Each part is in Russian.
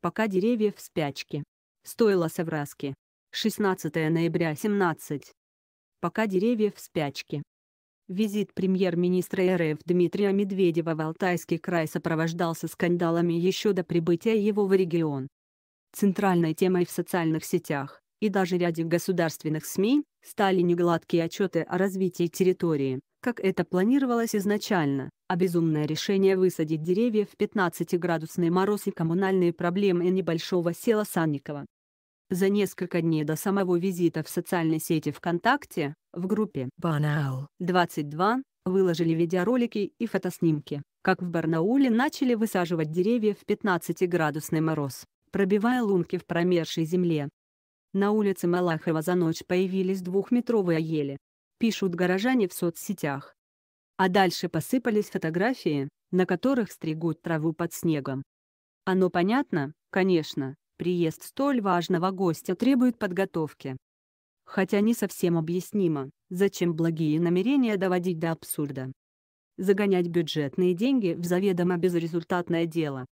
пока деревья в спячке. Стоило совраски. 16 ноября 17. Пока деревья в спячке. Визит премьер-министра РФ Дмитрия Медведева в Алтайский край сопровождался скандалами еще до прибытия его в регион. Центральной темой в социальных сетях и даже ряде государственных СМИ стали негладкие отчеты о развитии территории, как это планировалось изначально, а безумное решение высадить деревья в 15-градусный мороз и коммунальные проблемы небольшого села Санникова. За несколько дней до самого визита в социальной сети ВКонтакте, в группе «Банаул-22» выложили видеоролики и фотоснимки, как в Барнауле начали высаживать деревья в 15-градусный мороз, пробивая лунки в промерзшей земле, на улице Малахова за ночь появились двухметровые ели. Пишут горожане в соцсетях. А дальше посыпались фотографии, на которых стригут траву под снегом. Оно понятно, конечно, приезд столь важного гостя требует подготовки. Хотя не совсем объяснимо, зачем благие намерения доводить до абсурда. Загонять бюджетные деньги в заведомо безрезультатное дело.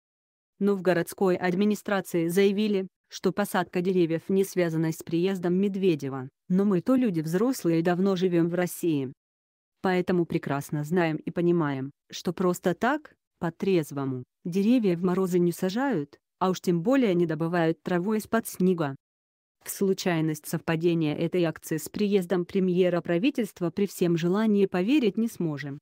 Но в городской администрации заявили, что посадка деревьев не связана с приездом Медведева, но мы-то люди взрослые и давно живем в России. Поэтому прекрасно знаем и понимаем, что просто так, по-трезвому, деревья в морозы не сажают, а уж тем более не добывают траву из-под снега. В случайность совпадения этой акции с приездом премьера правительства при всем желании поверить не сможем.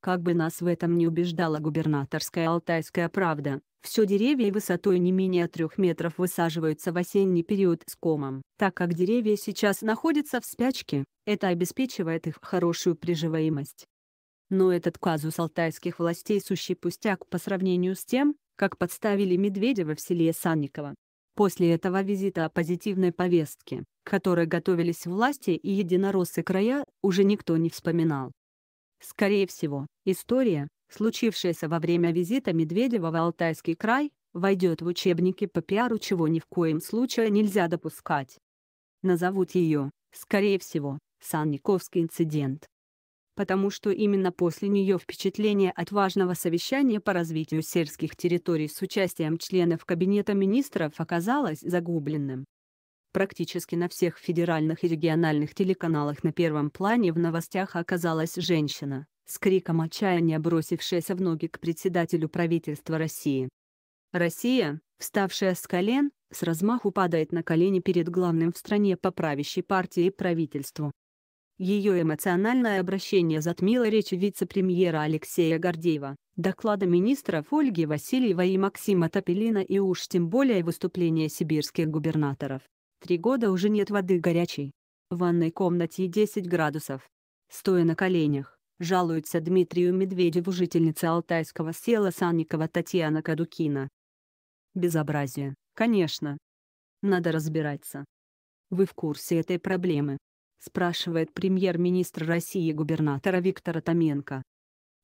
Как бы нас в этом не убеждала губернаторская «Алтайская правда», все деревья высотой не менее трех метров высаживаются в осенний период с комом. Так как деревья сейчас находятся в спячке, это обеспечивает их хорошую приживаемость. Но этот казус алтайских властей сущий пустяк по сравнению с тем, как подставили Медведева в селе Санникова. После этого визита о позитивной повестке, к которой готовились власти и единороссы края, уже никто не вспоминал. Скорее всего, история, случившееся во время визита Медведева в Алтайский край, войдет в учебники по пиару, чего ни в коем случае нельзя допускать. Назовут ее, скорее всего, Санниковский инцидент. Потому что именно после нее впечатление от важного совещания по развитию сельских территорий с участием членов Кабинета министров оказалось загубленным. Практически на всех федеральных и региональных телеканалах на первом плане в новостях оказалась женщина, с криком отчаяния бросившаяся в ноги к председателю правительства России. Россия, вставшая с колен, с размаху падает на колени перед главным в стране по партии и правительству. Ее эмоциональное обращение затмило речь вице-премьера Алексея Гордеева, доклада министров Ольги Васильева и Максима Топилина и уж тем более выступления сибирских губернаторов. Три года уже нет воды горячей. В ванной комнате 10 градусов. Стоя на коленях, жалуется Дмитрию Медведеву жительница Алтайского села Санникова Татьяна Кадукина. Безобразие, конечно. Надо разбираться. Вы в курсе этой проблемы? спрашивает премьер-министр России губернатора Виктора Томенко.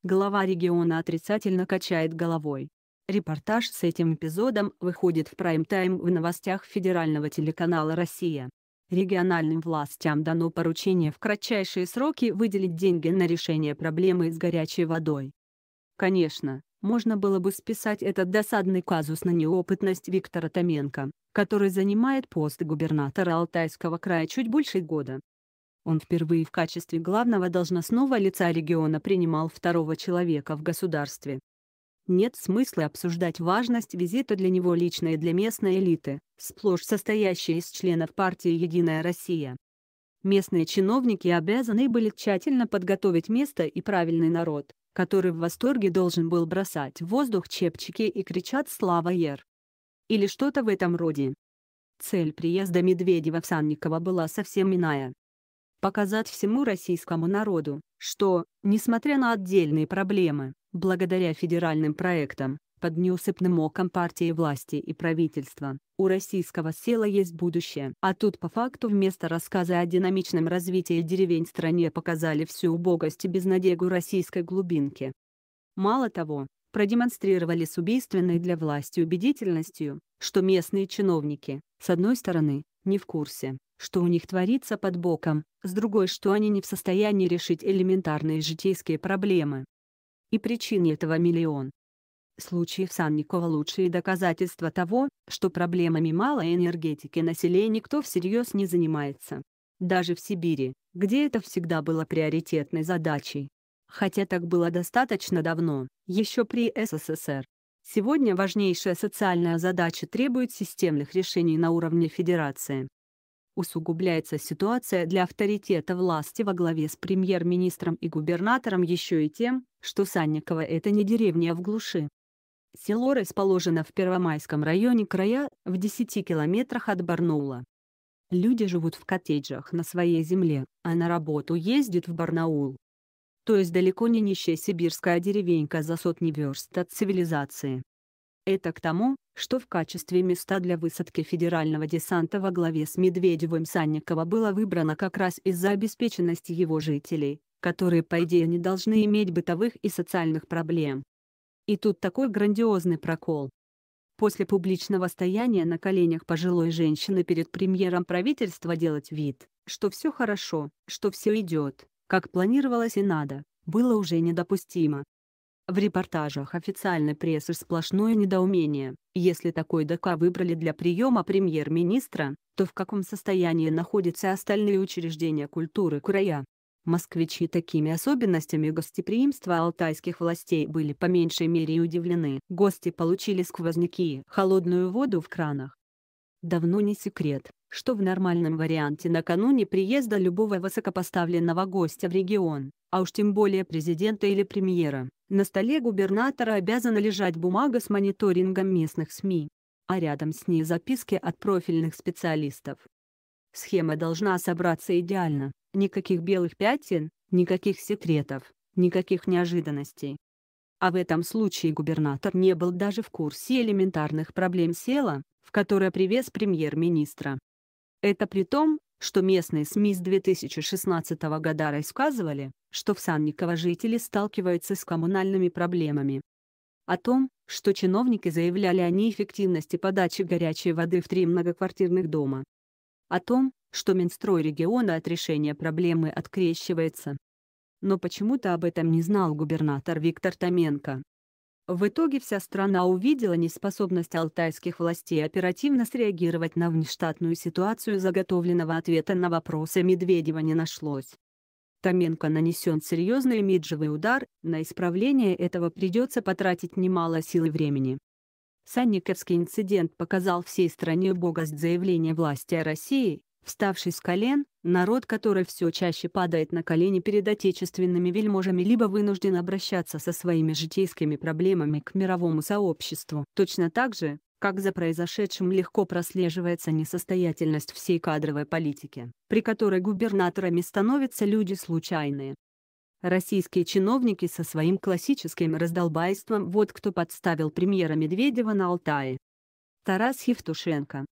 Глава региона отрицательно качает головой. Репортаж с этим эпизодом выходит в прайм-тайм в новостях федерального телеканала «Россия». Региональным властям дано поручение в кратчайшие сроки выделить деньги на решение проблемы с горячей водой. Конечно, можно было бы списать этот досадный казус на неопытность Виктора Томенко, который занимает пост губернатора Алтайского края чуть больше года. Он впервые в качестве главного должностного лица региона принимал второго человека в государстве, нет смысла обсуждать важность визита для него лично и для местной элиты, сплошь состоящей из членов партии «Единая Россия». Местные чиновники обязаны были тщательно подготовить место и правильный народ, который в восторге должен был бросать в воздух чепчики и кричать «Слава Ер!» или что-то в этом роде. Цель приезда Медведева в Санниково была совсем иная. Показать всему российскому народу, что, несмотря на отдельные проблемы, Благодаря федеральным проектам, под неусыпным оком партии власти и правительства, у российского села есть будущее. А тут по факту вместо рассказа о динамичном развитии деревень стране показали всю убогость и безнадегу российской глубинки. Мало того, продемонстрировали с убийственной для власти убедительностью, что местные чиновники, с одной стороны, не в курсе, что у них творится под боком, с другой, что они не в состоянии решить элементарные житейские проблемы и причин этого миллион. Случаи в Санникова лучшие доказательства того, что проблемами малой энергетики населения никто всерьез не занимается. Даже в Сибири, где это всегда было приоритетной задачей. Хотя так было достаточно давно, еще при СССР. Сегодня важнейшая социальная задача требует системных решений на уровне Федерации. Усугубляется ситуация для авторитета власти во главе с премьер-министром и губернатором еще и тем, что Санникова это не деревня в глуши. Село расположено в Первомайском районе края, в 10 километрах от Барнаула. Люди живут в коттеджах на своей земле, а на работу ездят в Барнаул. То есть далеко не нищая сибирская деревенька за сотни верст от цивилизации. Это к тому, что в качестве места для высадки федерального десанта во главе с Медведевым Санникова было выбрано как раз из-за обеспеченности его жителей, которые по идее не должны иметь бытовых и социальных проблем. И тут такой грандиозный прокол. После публичного стояния на коленях пожилой женщины перед премьером правительства делать вид, что все хорошо, что все идет, как планировалось и надо, было уже недопустимо. В репортажах официальной прессы сплошное недоумение, если такой ДК выбрали для приема премьер-министра, то в каком состоянии находятся остальные учреждения культуры края? Москвичи такими особенностями гостеприимства алтайских властей были по меньшей мере удивлены. Гости получили сквозняки холодную воду в кранах. Давно не секрет, что в нормальном варианте накануне приезда любого высокопоставленного гостя в регион, а уж тем более президента или премьера, на столе губернатора обязана лежать бумага с мониторингом местных СМИ, а рядом с ней записки от профильных специалистов. Схема должна собраться идеально, никаких белых пятен, никаких секретов, никаких неожиданностей. А в этом случае губернатор не был даже в курсе элементарных проблем села, в которое привез премьер-министра. Это при том, что местные СМИ с 2016 года рассказывали, что в Санниково жители сталкиваются с коммунальными проблемами. О том, что чиновники заявляли о неэффективности подачи горячей воды в три многоквартирных дома. О том, что Минстрой региона от решения проблемы открещивается. Но почему-то об этом не знал губернатор Виктор Томенко. В итоге вся страна увидела неспособность алтайских властей оперативно среагировать на внештатную ситуацию заготовленного ответа на вопросы Медведева не нашлось. Томенко нанесен серьезный имиджевый удар, на исправление этого придется потратить немало сил и времени. Санниковский инцидент показал всей стране богость заявления власти о России, вставший с колен, народ который все чаще падает на колени перед отечественными вельможами либо вынужден обращаться со своими житейскими проблемами к мировому сообществу. Точно так же, как за произошедшим легко прослеживается несостоятельность всей кадровой политики, при которой губернаторами становятся люди случайные. Российские чиновники со своим классическим раздолбайством вот кто подставил премьера Медведева на Алтае. Тарас Евтушенко